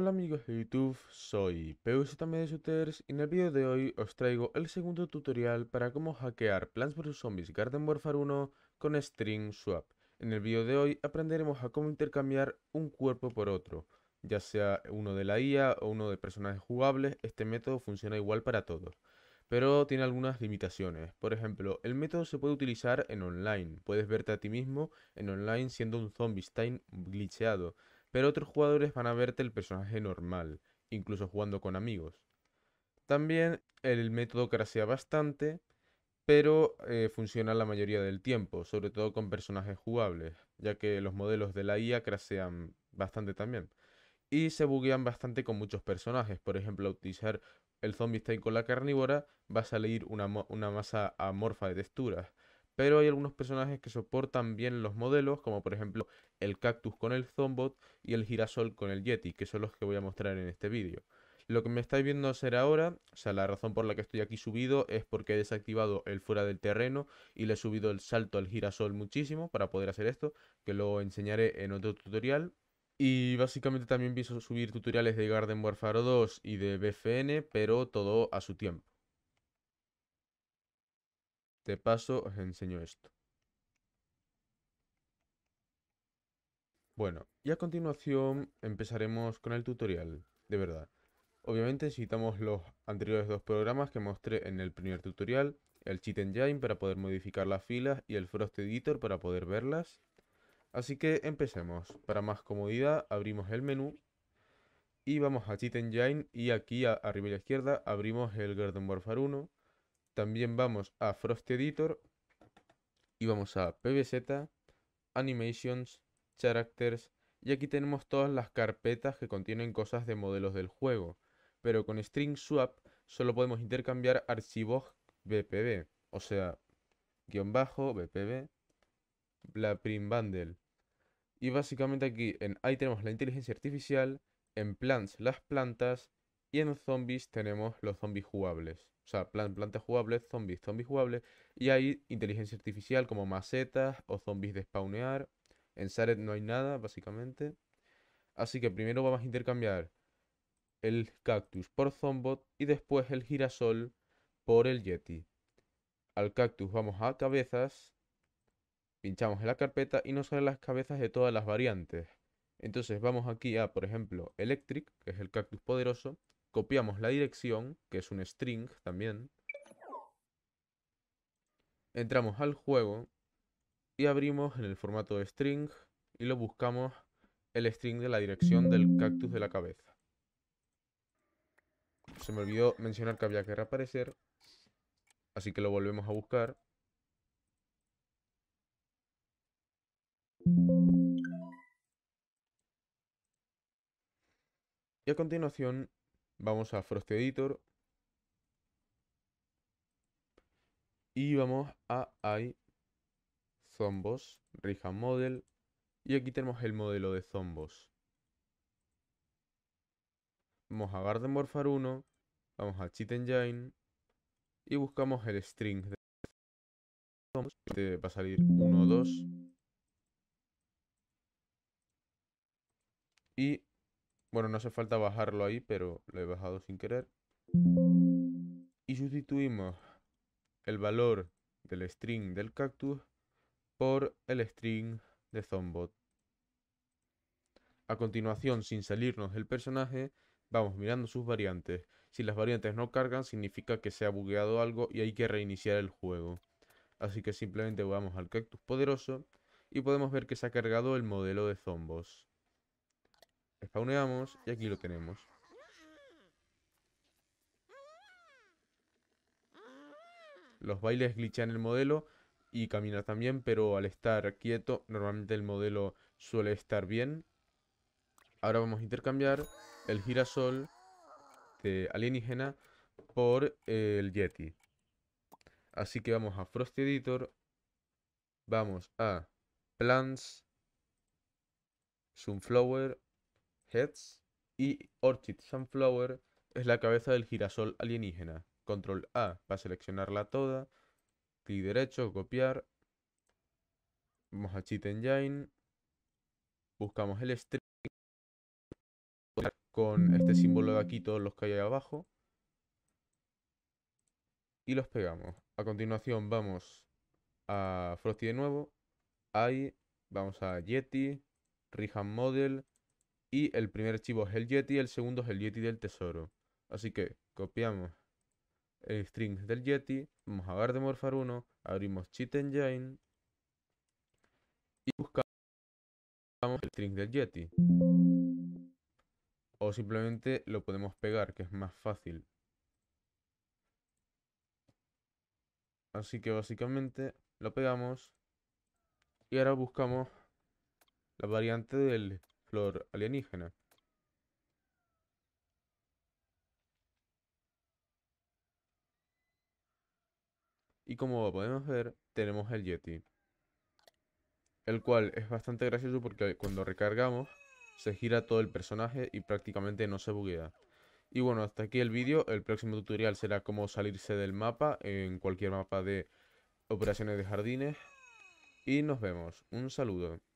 Hola amigos de YouTube, soy PUZMDShooters y en el vídeo de hoy os traigo el segundo tutorial para cómo hackear Plants vs Zombies Garden Warfare 1 con String Swap. En el vídeo de hoy aprenderemos a cómo intercambiar un cuerpo por otro, ya sea uno de la IA o uno de personajes jugables, este método funciona igual para todos, pero tiene algunas limitaciones. Por ejemplo, el método se puede utilizar en online, puedes verte a ti mismo en online siendo un zombie, time glitcheado pero otros jugadores van a verte el personaje normal, incluso jugando con amigos. También el método crasea bastante, pero eh, funciona la mayoría del tiempo, sobre todo con personajes jugables, ya que los modelos de la IA crasean bastante también. Y se buguean bastante con muchos personajes, por ejemplo, utilizar el zombie stay con la carnívora va a salir una, una masa amorfa de texturas pero hay algunos personajes que soportan bien los modelos, como por ejemplo el cactus con el zombot y el girasol con el yeti, que son los que voy a mostrar en este vídeo. Lo que me estáis viendo hacer ahora, o sea, la razón por la que estoy aquí subido es porque he desactivado el fuera del terreno y le he subido el salto al girasol muchísimo para poder hacer esto, que lo enseñaré en otro tutorial. Y básicamente también pienso subir tutoriales de Garden Warfare 2 y de BFN, pero todo a su tiempo. De paso os enseño esto. Bueno, y a continuación empezaremos con el tutorial, de verdad. Obviamente necesitamos los anteriores dos programas que mostré en el primer tutorial, el Cheat Engine para poder modificar las filas y el Frost Editor para poder verlas. Así que empecemos. Para más comodidad abrimos el menú y vamos a Cheat Engine y aquí a, arriba a la izquierda abrimos el Garden Warfare 1 también vamos a Frost Editor y vamos a PBZ, Animations, Characters y aquí tenemos todas las carpetas que contienen cosas de modelos del juego. Pero con String Swap solo podemos intercambiar archivos BPB, o sea, guión bajo, BPB, la prim bundle. Y básicamente aquí en ahí tenemos la inteligencia artificial, en plants las plantas y en zombies tenemos los zombies jugables. O sea, plantas jugables, zombies, zombies jugables. Y hay inteligencia artificial como macetas o zombies de spawnear. En Saret no hay nada, básicamente. Así que primero vamos a intercambiar el cactus por Zombot y después el girasol por el Yeti. Al cactus vamos a cabezas, pinchamos en la carpeta y nos salen las cabezas de todas las variantes. Entonces vamos aquí a, por ejemplo, Electric, que es el cactus poderoso, copiamos la dirección, que es un string también. Entramos al juego y abrimos en el formato de string y lo buscamos el string de la dirección del cactus de la cabeza. Se me olvidó mencionar que había que reaparecer, así que lo volvemos a buscar. Y a continuación Vamos a Frost Editor. Y vamos a AI Zombos, Rija Model. Y aquí tenemos el modelo de Zombos. Vamos a Garden Warfare 1. Vamos a Cheat Engine. Y buscamos el string de zombos. Este va a salir 1, 2. Y bueno, no hace falta bajarlo ahí, pero lo he bajado sin querer. Y sustituimos el valor del string del cactus por el string de Zombot. A continuación, sin salirnos del personaje, vamos mirando sus variantes. Si las variantes no cargan, significa que se ha bugueado algo y hay que reiniciar el juego. Así que simplemente vamos al cactus poderoso y podemos ver que se ha cargado el modelo de Zombos. Spawneamos y aquí lo tenemos. Los bailes glitchan el modelo y camina también, pero al estar quieto, normalmente el modelo suele estar bien. Ahora vamos a intercambiar el girasol de alienígena por el Yeti. Así que vamos a Frost Editor, vamos a Plants, Sunflower, Heads y Orchid Sunflower es la cabeza del girasol alienígena. Control A para seleccionarla toda. Clic derecho, copiar. Vamos a Cheat Engine. Buscamos el string. Con este símbolo de aquí, todos los que hay abajo. Y los pegamos. A continuación vamos a Frosty de nuevo. Ahí vamos a Yeti, Rihan Model, y el primer archivo es el Yeti, el segundo es el Yeti del tesoro. Así que copiamos el eh, string del Yeti, vamos a ver de morfar 1, abrimos cheat engine y buscamos el string del Yeti. O simplemente lo podemos pegar, que es más fácil. Así que básicamente lo pegamos y ahora buscamos la variante del flor alienígena. Y como podemos ver, tenemos el Yeti. El cual es bastante gracioso porque cuando recargamos, se gira todo el personaje y prácticamente no se buguea. Y bueno, hasta aquí el vídeo. El próximo tutorial será cómo salirse del mapa en cualquier mapa de operaciones de jardines. Y nos vemos. Un saludo.